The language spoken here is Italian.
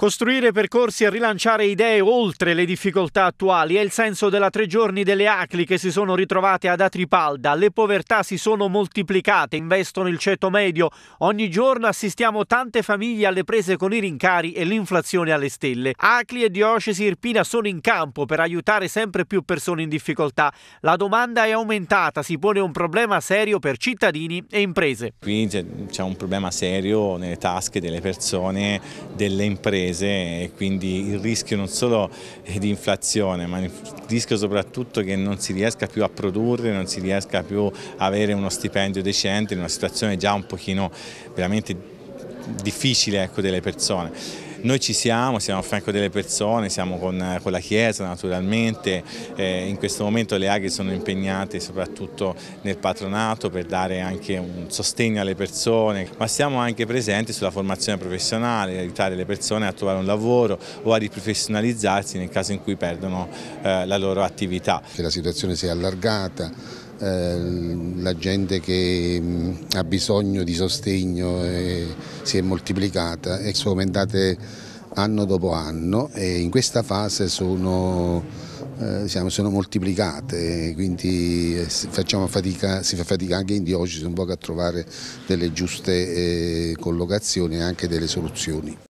Costruire percorsi e rilanciare idee oltre le difficoltà attuali è il senso della tre giorni delle ACLI che si sono ritrovate ad Atripalda. Le povertà si sono moltiplicate, investono il ceto medio. Ogni giorno assistiamo tante famiglie alle prese con i rincari e l'inflazione alle stelle. ACLI e Diocesi Irpina sono in campo per aiutare sempre più persone in difficoltà. La domanda è aumentata, si pone un problema serio per cittadini e imprese. Qui c'è un problema serio nelle tasche delle persone, delle imprese paese e quindi il rischio non solo eh, di inflazione ma il rischio soprattutto che non si riesca più a produrre, non si riesca più a avere uno stipendio decente in una situazione già un pochino veramente difficile ecco, delle persone. Noi ci siamo, siamo a fianco delle persone, siamo con, con la Chiesa naturalmente, eh, in questo momento le aghi sono impegnate soprattutto nel patronato per dare anche un sostegno alle persone, ma siamo anche presenti sulla formazione professionale, aiutare le persone a trovare un lavoro o a riprofessionalizzarsi nel caso in cui perdono eh, la loro attività. La situazione si è allargata, eh, la gente che mm, ha bisogno di sostegno si è moltiplicata e sono aumentate anno dopo anno e in questa fase sono, diciamo, sono moltiplicate, quindi eh, fatica, si fa fatica anche in Diocesi un po' a trovare delle giuste collocazioni e anche delle soluzioni.